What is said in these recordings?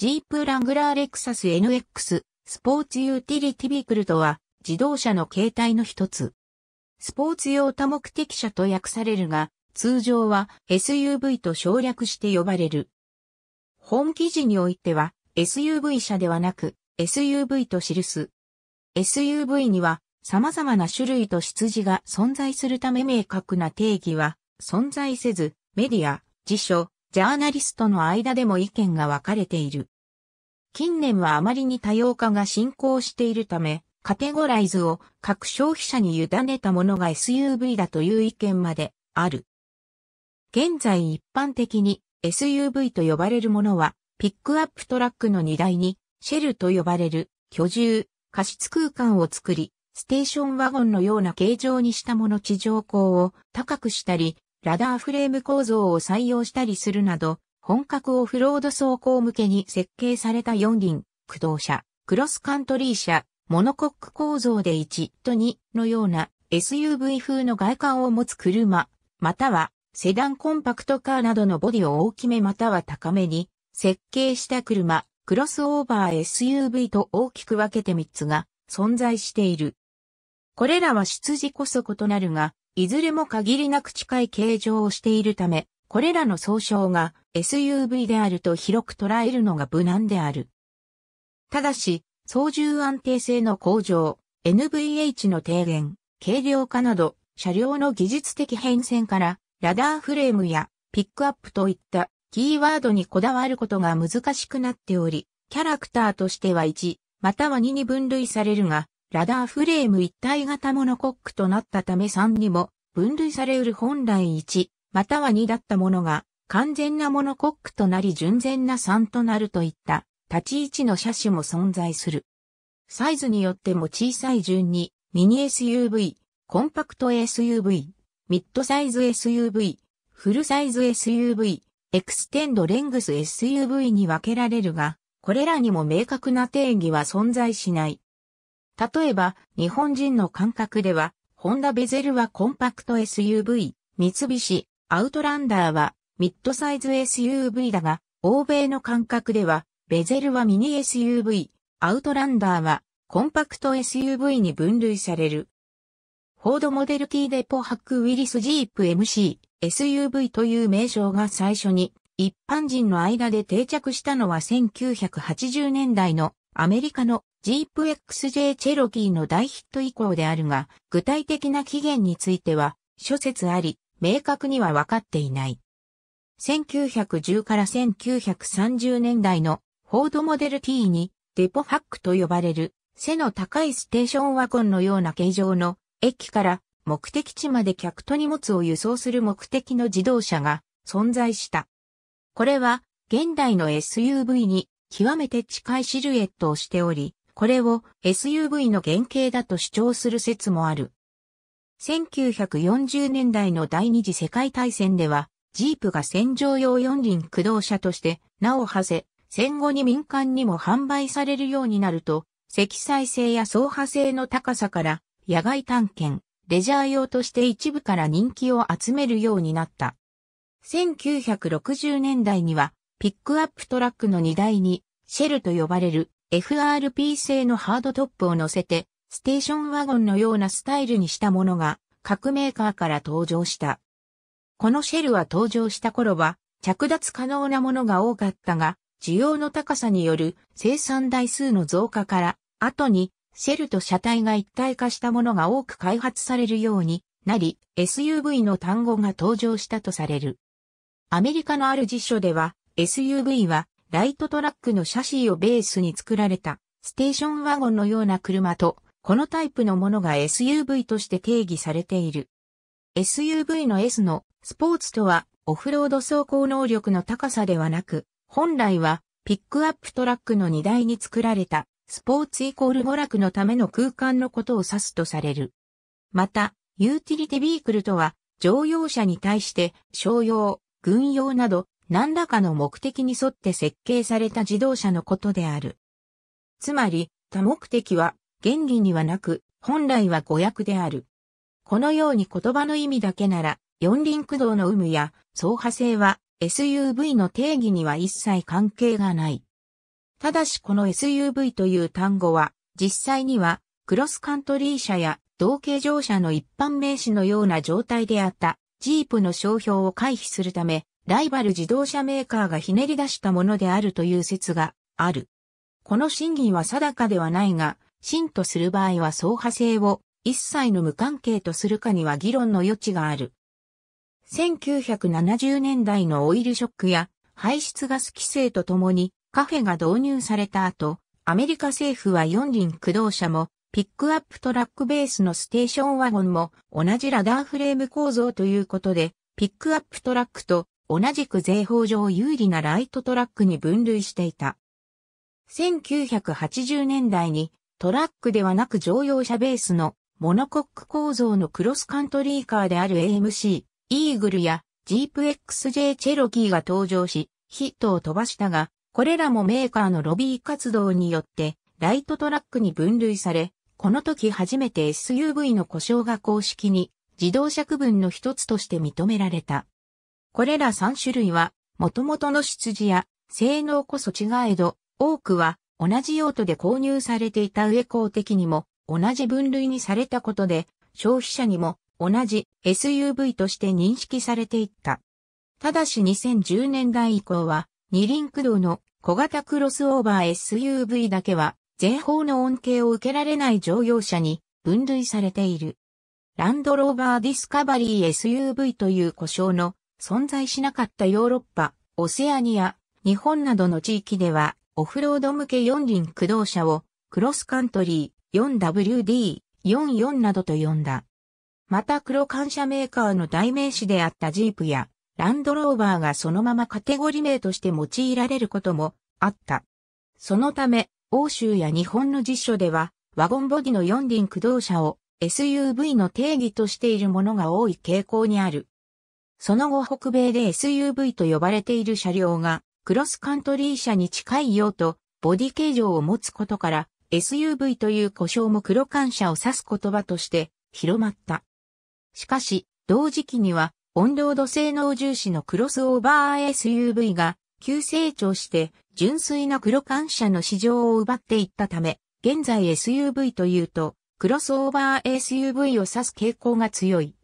ジープラングラーレクサス NX スポーツユーティリティビクルとは自動車の形態の一つ。スポーツ用多目的車と訳されるが、通常は SUV と省略して呼ばれる。本記事においては SUV 車ではなく SUV と記す。SUV には様々な種類と出自が存在するため明確な定義は存在せず、メディア、辞書、ジャーナリストの間でも意見が分かれている。近年はあまりに多様化が進行しているため、カテゴライズを各消費者に委ねたものが SUV だという意見まである。現在一般的に SUV と呼ばれるものは、ピックアップトラックの荷台に、シェルと呼ばれる居住、過失空間を作り、ステーションワゴンのような形状にしたもの地上高を高くしたり、ラダーフレーム構造を採用したりするなど、本格オフロード走行向けに設計された4輪、駆動車、クロスカントリー車、モノコック構造で1と2のような SUV 風の外観を持つ車、またはセダンコンパクトカーなどのボディを大きめまたは高めに設計した車、クロスオーバー SUV と大きく分けて3つが存在している。これらは出自こそ異なるが、いずれも限りなく近い形状をしているため、これらの総称が SUV であると広く捉えるのが無難である。ただし、操縦安定性の向上、NVH の低減、軽量化など、車両の技術的変遷から、ラダーフレームやピックアップといったキーワードにこだわることが難しくなっており、キャラクターとしては1、または2に分類されるが、ラダーフレーム一体型モノコックとなったため3にも分類されうる本来1、または2だったものが完全なモノコックとなり純然な3となるといった立ち位置の車種も存在する。サイズによっても小さい順にミニ SUV、コンパクト SUV、ミッドサイズ SUV、フルサイズ SUV、エクステンドレングス SUV に分けられるが、これらにも明確な定義は存在しない。例えば、日本人の感覚では、ホンダベゼルはコンパクト SUV、三菱、アウトランダーはミッドサイズ SUV だが、欧米の感覚では、ベゼルはミニ SUV、アウトランダーはコンパクト SUV に分類される。フォードモデル T デポハックウィリスジープ MC、SUV という名称が最初に一般人の間で定着したのは1980年代のアメリカのジープ XJ チェロキーの大ヒット以降であるが、具体的な起源については諸説あり、明確にはわかっていない。1910から1930年代のフォードモデル T にデポファックと呼ばれる背の高いステーションワゴンのような形状の駅から目的地まで客と荷物を輸送する目的の自動車が存在した。これは現代の SUV に極めて近いシルエットをしており、これを SUV の原型だと主張する説もある。1940年代の第二次世界大戦では、ジープが戦場用四輪駆動車として名を馳せ、戦後に民間にも販売されるようになると、積載性や走破性の高さから、野外探検、レジャー用として一部から人気を集めるようになった。1960年代には、ピックアップトラックの荷台に、シェルと呼ばれる FRP 製のハードトップを乗せて、ステーションワゴンのようなスタイルにしたものが、各メーカーから登場した。このシェルは登場した頃は、着脱可能なものが多かったが、需要の高さによる生産台数の増加から、後に、シェルと車体が一体化したものが多く開発されるようになり、SUV の単語が登場したとされる。アメリカのある辞書では、SUV はライトトラックのシャシーをベースに作られたステーションワゴンのような車と、このタイプのものが SUV として定義されている。SUV の S のスポーツとはオフロード走行能力の高さではなく、本来はピックアップトラックの荷台に作られたスポーツイコール娯楽のための空間のことを指すとされる。また、ユーティリティビークルとは乗用車に対して商用、軍用など何らかの目的に沿って設計された自動車のことである。つまり、多目的は原理にはなく、本来は語訳である。このように言葉の意味だけなら、四輪駆動の有無や走破性は SUV の定義には一切関係がない。ただしこの SUV という単語は、実際にはクロスカントリー車や同型乗車の一般名詞のような状態であったジープの商標を回避するため、ライバル自動車メーカーがひねり出したものであるという説がある。この真偽は定かではないが、真とする場合は相派性を一切の無関係とするかには議論の余地がある。1970年代のオイルショックや排出ガス規制とともにカフェが導入された後、アメリカ政府は四輪駆動車もピックアップトラックベースのステーションワゴンも同じラダーフレーム構造ということで、ピックアップトラックと同じく税法上有利なライトトラックに分類していた。1980年代にトラックではなく乗用車ベースのモノコック構造のクロスカントリーカーである AMC、イーグルやジープ XJ チェロキーが登場し、ヒットを飛ばしたが、これらもメーカーのロビー活動によってライトトラックに分類され、この時初めて SUV の故障が公式に自動車区分の一つとして認められた。これら3種類は、元々の出自や性能こそ違えど、多くは同じ用途で購入されていた上公的にも同じ分類にされたことで、消費者にも同じ SUV として認識されていった。ただし2010年代以降は、二輪駆動の小型クロスオーバー SUV だけは、税法の恩恵を受けられない乗用車に分類されている。ランドローバーディスカバリー SUV という故障の存在しなかったヨーロッパ、オセアニア、日本などの地域では、オフロード向け四輪駆動車を、クロスカントリー、4WD、44などと呼んだ。また黒感謝メーカーの代名詞であったジープや、ランドローバーがそのままカテゴリ名として用いられることもあった。そのため、欧州や日本の実書では、ワゴンボディの四輪駆動車を SUV の定義としているものが多い傾向にある。その後北米で SUV と呼ばれている車両がクロスカントリー車に近い用途、ボディ形状を持つことから SUV という故障も黒感車を指す言葉として広まった。しかし、同時期にはオンロード性能重視のクロスオーバー SUV が急成長して純粋な黒感車の市場を奪っていったため、現在 SUV というと、クロスオーバー SUV を指す傾向が強い。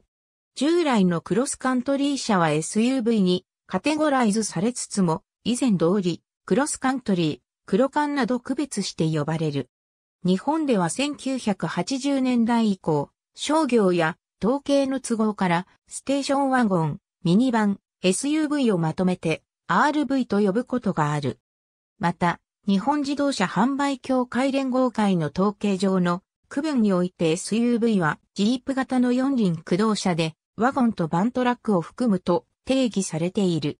従来のクロスカントリー車は SUV にカテゴライズされつつも、以前通り、クロスカントリー、黒缶など区別して呼ばれる。日本では1980年代以降、商業や統計の都合からステーションワゴン、ミニバン、SUV をまとめて RV と呼ぶことがある。また、日本自動車販売協会連合会の統計上の区分において SUV はジープ型の四輪駆動車でワゴンとバントラックを含むと定義されている。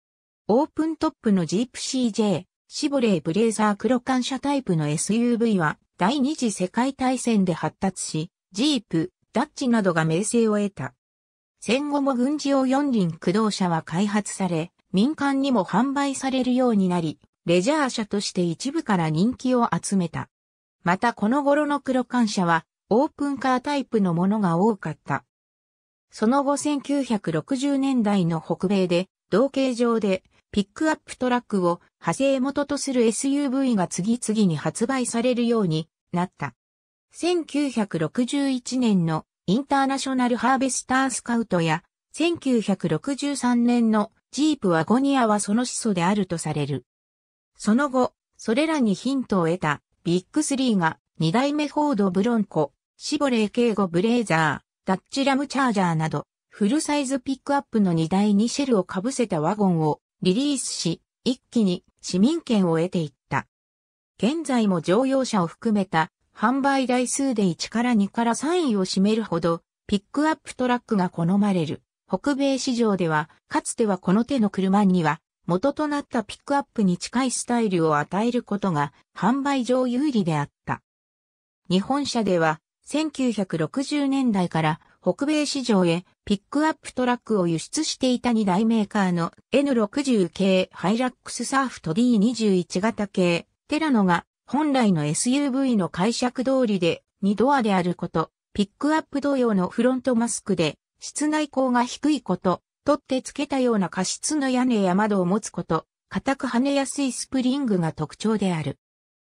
オープントップのジープ CJ、シボレーブレーザー黒感車タイプの SUV は第二次世界大戦で発達し、ジープ、ダッチなどが名声を得た。戦後も軍事用四輪駆動車は開発され、民間にも販売されるようになり、レジャー車として一部から人気を集めた。またこの頃の黒感車は、オープンカータイプのものが多かった。その後1960年代の北米で、同型上でピックアップトラックを派生元とする SUV が次々に発売されるようになった。1961年のインターナショナルハーベスタースカウトや1963年のジープワゴニアはその始祖であるとされる。その後、それらにヒントを得たビッグスリーが2代目フォードブロンコ、シボレー警護ブレーザー、ダッチラムチャージャーなど、フルサイズピックアップの荷台にシェルをかぶせたワゴンをリリースし、一気に市民権を得ていった。現在も乗用車を含めた販売台数で1から2から3位を占めるほど、ピックアップトラックが好まれる。北米市場では、かつてはこの手の車には、元となったピックアップに近いスタイルを与えることが販売上有利であった。日本車では1960年代から北米市場へピックアップトラックを輸出していた2大メーカーの N60 系ハイラックスサーフと D21 型系テラノが本来の SUV の解釈通りで2ドアであること、ピックアップ同様のフロントマスクで室内光が低いこと、取ってつけたような過失の屋根や窓を持つこと、硬く跳ねやすいスプリングが特徴である。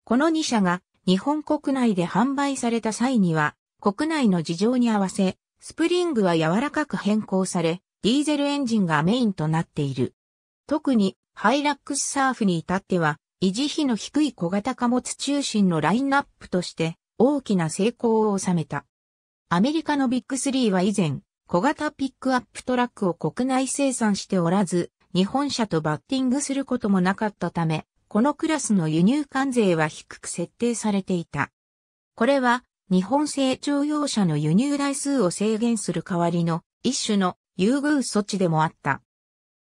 この2社が日本国内で販売された際には、国内の事情に合わせ、スプリングは柔らかく変更され、ディーゼルエンジンがメインとなっている。特に、ハイラックスサーフに至っては、維持費の低い小型貨物中心のラインナップとして、大きな成功を収めた。アメリカのビッグ3は以前、小型ピックアップトラックを国内生産しておらず、日本車とバッティングすることもなかったため、このクラスの輸入関税は低く設定されていた。これは、日本製乗用車の輸入台数を制限する代わりの一種の優遇措置でもあった。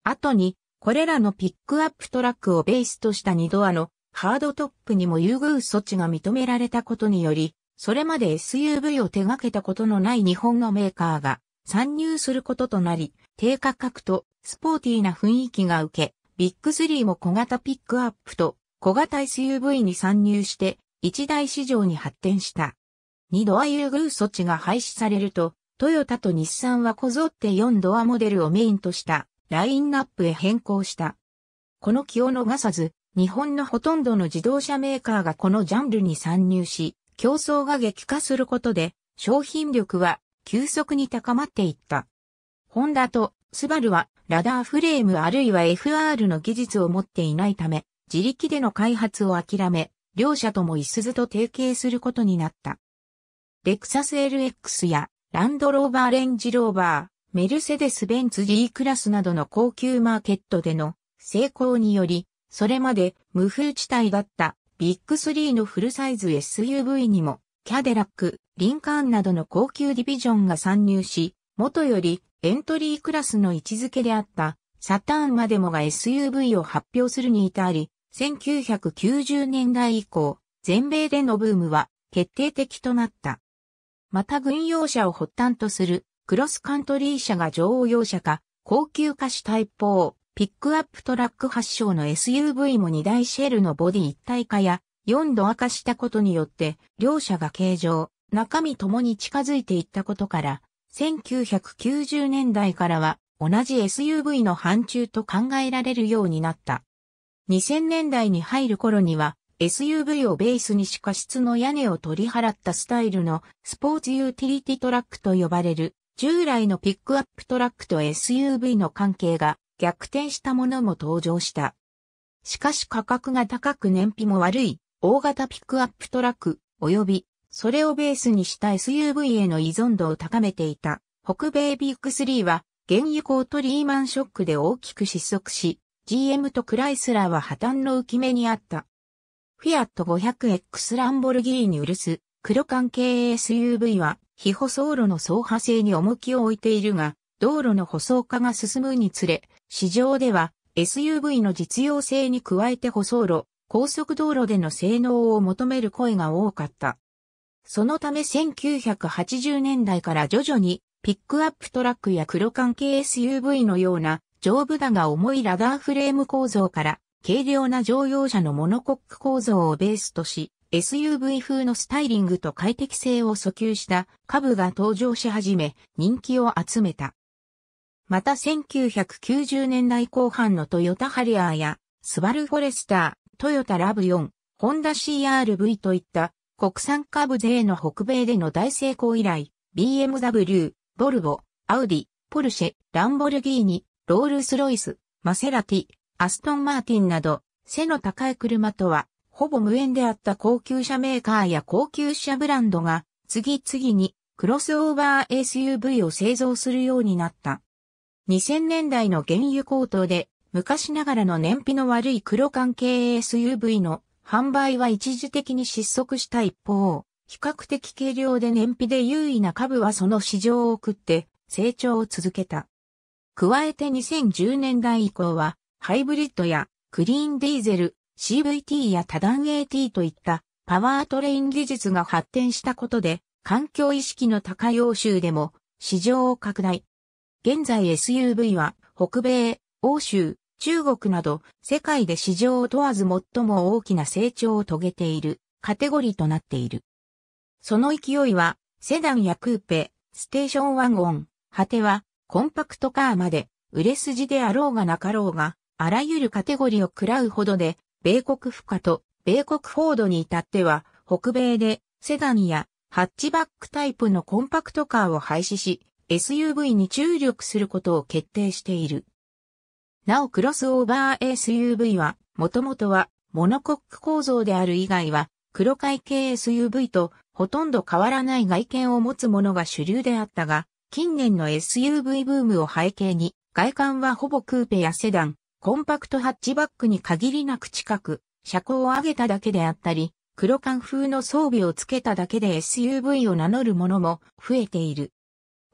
後に、これらのピックアップトラックをベースとした2ドアのハードトップにも優遇措置が認められたことにより、それまで SUV を手掛けたことのない日本のメーカーが参入することとなり、低価格とスポーティーな雰囲気が受け、ビッグ3も小型ピックアップと小型 SUV に参入して一大市場に発展した。2ドア優遇措置が廃止されると、トヨタと日産はこぞって4ドアモデルをメインとしたラインナップへ変更した。この気を逃さず、日本のほとんどの自動車メーカーがこのジャンルに参入し、競争が激化することで、商品力は急速に高まっていった。ホンダとスバルはラダーフレームあるいは FR の技術を持っていないため、自力での開発を諦め、両社ともイスズと提携することになった。レクサス LX やランドローバーレンジローバー、メルセデス・ベンツ G クラスなどの高級マーケットでの成功により、それまで無風地帯だったビッグ3のフルサイズ SUV にも、キャデラック、リンカーンなどの高級ディビジョンが参入し、元よりエントリークラスの位置づけであったサターンまでもが SUV を発表するに至り、1990年代以降、全米でのブームは決定的となった。また軍用車を発端とするクロスカントリー車が乗用車か高級化た一方、ピックアップトラック発祥の SUV も2台シェルのボディ一体化や4度赤したことによって両車が形状、中身ともに近づいていったことから1990年代からは同じ SUV の範疇と考えられるようになった。2000年代に入る頃には SUV をベースにし過室の屋根を取り払ったスタイルのスポーツユーティリティトラックと呼ばれる従来のピックアップトラックと SUV の関係が逆転したものも登場した。しかし価格が高く燃費も悪い大型ピックアップトラック及びそれをベースにした SUV への依存度を高めていた。北米ビッグ3は、原油高とリーマンショックで大きく失速し、GM とクライスラーは破綻の浮き目にあった。フィアット 500X ランボルギーニウルス、黒缶系 SUV は、非舗装路の走破性に重きを置いているが、道路の舗装化が進むにつれ、市場では SUV の実用性に加えて舗装路、高速道路での性能を求める声が多かった。そのため1980年代から徐々にピックアップトラックや黒関係 SUV のような丈夫だが重いラダーフレーム構造から軽量な乗用車のモノコック構造をベースとし SUV 風のスタイリングと快適性を訴求した株が登場し始め人気を集めた。また1990年代後半のトヨタハリアーやスバルフォレスター、トヨタラブ4、ホンダ CRV といった国産株税の北米での大成功以来、BMW、ボルボ、アウディ、ポルシェ、ランボルギーニ、ロールスロイス、マセラティ、アストン・マーティンなど、背の高い車とは、ほぼ無縁であった高級車メーカーや高級車ブランドが、次々にクロスオーバー SUV を製造するようになった。2000年代の原油高騰で、昔ながらの燃費の悪い黒缶系 SUV の販売は一時的に失速した一方、比較的軽量で燃費で優位な株はその市場を送って成長を続けた。加えて2010年代以降は、ハイブリッドやクリーンディーゼル、CVT や多段 AT といったパワートレイン技術が発展したことで、環境意識の高い欧州でも市場を拡大。現在 SUV は北米、欧州、中国など世界で市場を問わず最も大きな成長を遂げているカテゴリーとなっている。その勢いはセダンやクーペ、ステーションワゴン、果てはコンパクトカーまで売れ筋であろうがなかろうがあらゆるカテゴリーを喰らうほどで米国負荷と米国フォードに至っては北米でセダンやハッチバックタイプのコンパクトカーを廃止し SUV に注力することを決定している。なおクロスオーバー SUV は、もともとはモノコック構造である以外は、黒海系 SUV とほとんど変わらない外見を持つものが主流であったが、近年の SUV ブームを背景に、外観はほぼクーペやセダン、コンパクトハッチバックに限りなく近く、車高を上げただけであったり、黒缶風の装備をつけただけで SUV を名乗るものも増えている。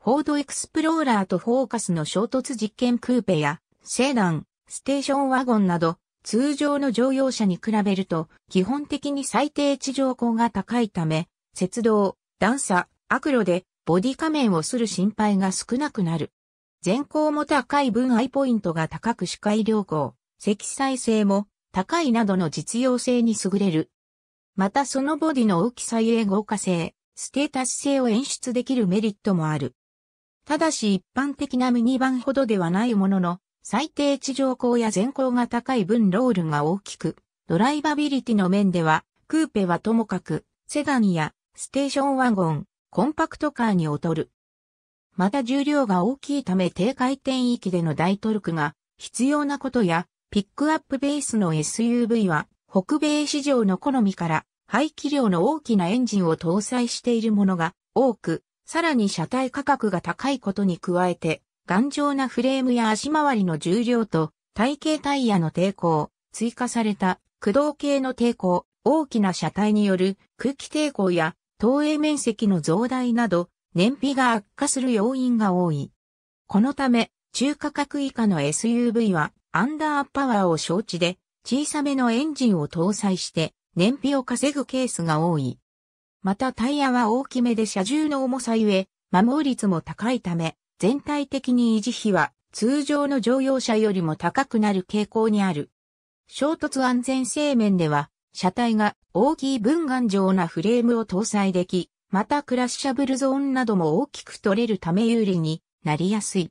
フォードエクスプローラーとフォーカスの衝突実験クーペや、セダン、ステーションワゴンなど、通常の乗用車に比べると、基本的に最低地上高が高いため、雪道、段差、悪路で、ボディ仮面をする心配が少なくなる。前高も高い分アイポイントが高く視界良好、積載性も高いなどの実用性に優れる。またそのボディの大きさゆえ豪華性、ステータス性を演出できるメリットもある。ただし一般的なミニバンほどではないものの、最低地上高や前高が高い分ロールが大きく、ドライバビリティの面では、クーペはともかく、セダンやステーションワゴン、コンパクトカーに劣る。また重量が大きいため低回転域での大トルクが必要なことや、ピックアップベースの SUV は北米市場の好みから排気量の大きなエンジンを搭載しているものが多く、さらに車体価格が高いことに加えて、頑丈なフレームや足回りの重量と、体型タイヤの抵抗、追加された駆動系の抵抗、大きな車体による空気抵抗や投影面積の増大など燃費が悪化する要因が多い。このため中価格以下の SUV はアンダーパワーを承知で小さめのエンジンを搭載して燃費を稼ぐケースが多い。またタイヤは大きめで車重の重さゆえ摩耗率も高いため全体的に維持費は通常の乗用車よりも高くなる傾向にある。衝突安全性面では、車体が大きい分頑丈なフレームを搭載でき、またクラッシャブルゾーンなども大きく取れるため有利になりやすい。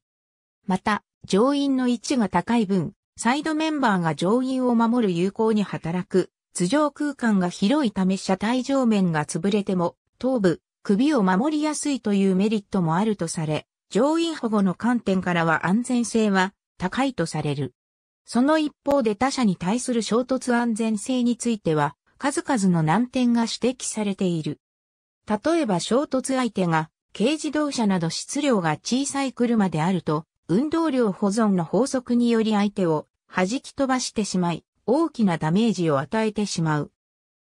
また、乗員の位置が高い分、サイドメンバーが乗員を守る有効に働く、頭上空間が広いため車体上面が潰れても、頭部、首を守りやすいというメリットもあるとされ、乗員保護の観点からは安全性は高いとされる。その一方で他者に対する衝突安全性については数々の難点が指摘されている。例えば衝突相手が軽自動車など質量が小さい車であると運動量保存の法則により相手を弾き飛ばしてしまい大きなダメージを与えてしまう。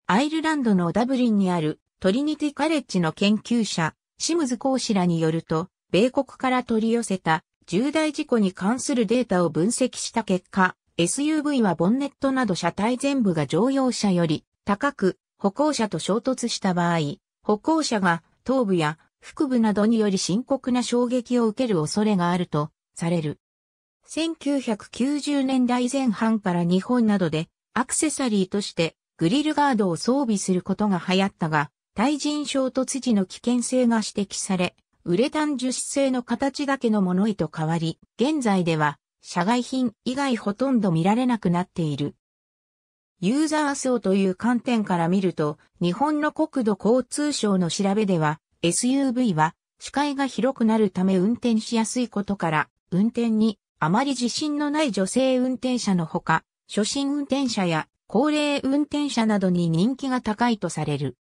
アイルランドのダブリンにあるトリニティカレッジの研究者、シムズ講師らによると、米国から取り寄せた重大事故に関するデータを分析した結果、SUV はボンネットなど車体全部が乗用車より高く歩行者と衝突した場合、歩行者が頭部や腹部などにより深刻な衝撃を受ける恐れがあるとされる。1990年代前半から日本などでアクセサリーとしてグリルガードを装備することが流行ったが、対人衝突時の危険性が指摘され、ウレタン樹脂製の形だけの物と変わり、現在では、社外品以外ほとんど見られなくなっている。ユーザー層という観点から見ると、日本の国土交通省の調べでは、SUV は視界が広くなるため運転しやすいことから、運転にあまり自信のない女性運転者のほか、初心運転者や高齢運転者などに人気が高いとされる。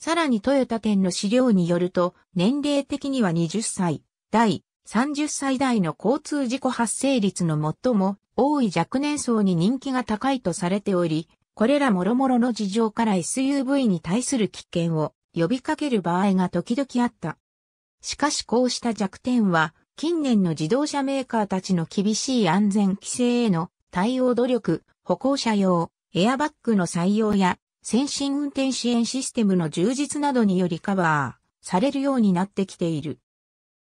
さらにトヨタ県の資料によると、年齢的には20歳、第30歳代の交通事故発生率の最も多い若年層に人気が高いとされており、これら諸々の事情から SUV に対する危険を呼びかける場合が時々あった。しかしこうした弱点は、近年の自動車メーカーたちの厳しい安全規制への対応努力、歩行者用、エアバッグの採用や先進運転支援システムの充実などによりカバーされるようになってきている。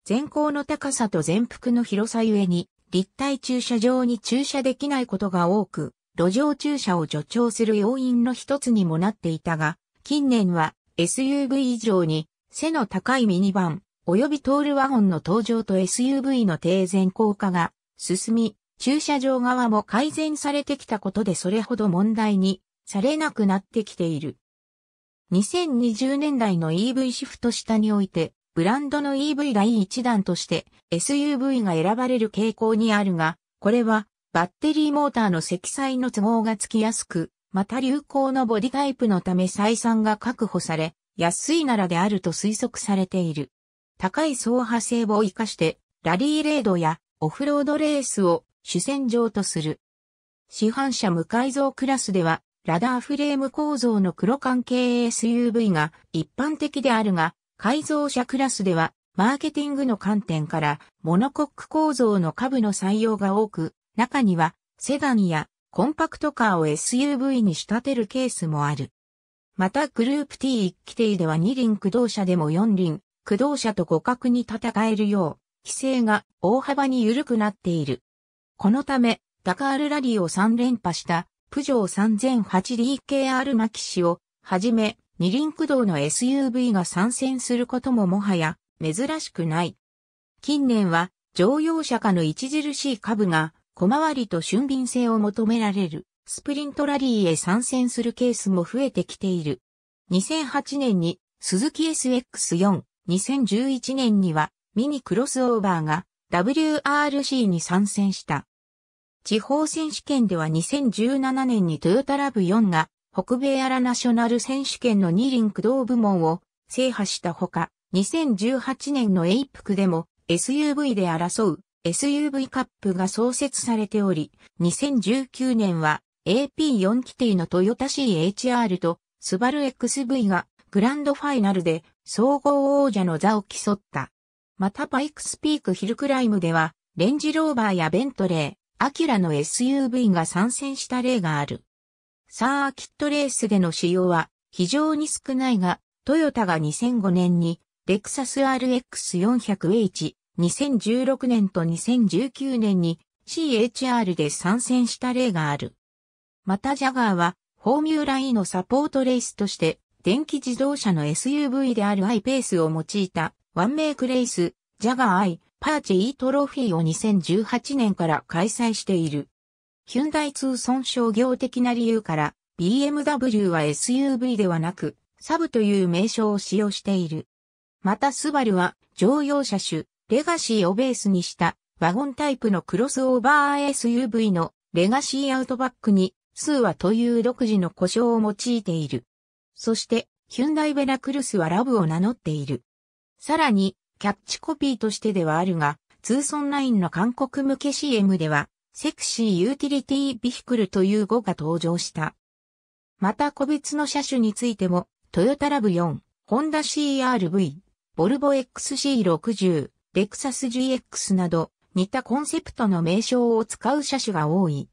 前行の高さと前幅の広さゆえに、立体駐車場に駐車できないことが多く、路上駐車を助長する要因の一つにもなっていたが、近年は SUV 以上に背の高いミニバン、及びトールワゴンの登場と SUV の低前効化が進み、駐車場側も改善されてきたことでそれほど問題にされなくなってきている。2020年代の EV シフト下において、ブランドの EV 第一弾として SUV が選ばれる傾向にあるが、これはバッテリーモーターの積載の都合がつきやすく、また流行のボディタイプのため採算が確保され、安いならであると推測されている。高い走破性を活かして、ラリーレードやオフロードレースを主戦場とする。市販車無改造クラスではラダーフレーム構造の黒缶系 SUV が一般的であるが、改造車クラスでは、マーケティングの観点から、モノコック構造の下部の採用が多く、中には、セダンやコンパクトカーを SUV に仕立てるケースもある。また、グループ T1 規定では2輪駆動車でも4輪、駆動車と互角に戦えるよう、規制が大幅に緩くなっている。このため、ダカールラリーを3連覇したプジョー 3008DKR マキシをはじめ二輪駆動の SUV が参戦することももはや珍しくない。近年は乗用車化の著しい株が小回りと俊敏性を求められるスプリントラリーへ参戦するケースも増えてきている。2008年に鈴木 SX4、2011年にはミニクロスオーバーが WRC に参戦した。地方選手権では2017年にトヨタラブ4が北米アラナショナル選手権の2輪駆動部門を制覇したほか、2018年のエイプクでも SUV で争う SUV カップが創設されており、2019年は AP4 規定のトヨタ CHR とスバル XV がグランドファイナルで総合王者の座を競った。またバイクスピークヒルクライムではレンジローバーやベントレー、アキラの SUV が参戦した例がある。サーキットレースでの使用は非常に少ないが、トヨタが2005年にレクサス RX400H、2016年と2019年に CHR で参戦した例がある。またジャガーはフォーミューラ E のサポートレースとして電気自動車の SUV である i ペースを用いたワンメイクレース、ジャガー i、パーチートロフィーを2018年から開催している。ヒュンダイ通損商業的な理由から BMW は SUV ではなくサブという名称を使用している。またスバルは乗用車種レガシーをベースにしたワゴンタイプのクロスオーバー SUV のレガシーアウトバックにスーはという独自の故障を用いている。そしてヒュンダイベラクルスはラブを名乗っている。さらにキャッチコピーとしてではあるが、通ソンラインの韓国向け CM では、セクシーユーティリティビヒクルという語が登場した。また個別の車種についても、トヨタラブ4、ホンダ CRV、ボルボ XC60、レクサス GX など、似たコンセプトの名称を使う車種が多い。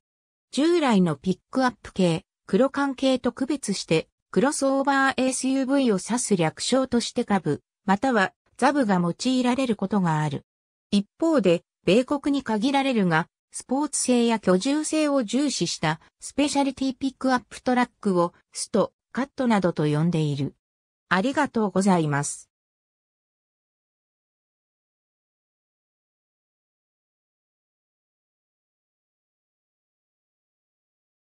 従来のピックアップ系、黒缶系と区別して、クロスオーバー SUV を指す略称として株、またはザブが用いられることがある。一方で、米国に限られるが、スポーツ性や居住性を重視したスペシャリティピックアップトラックをスト、カットなどと呼んでいる。ありがとうございます。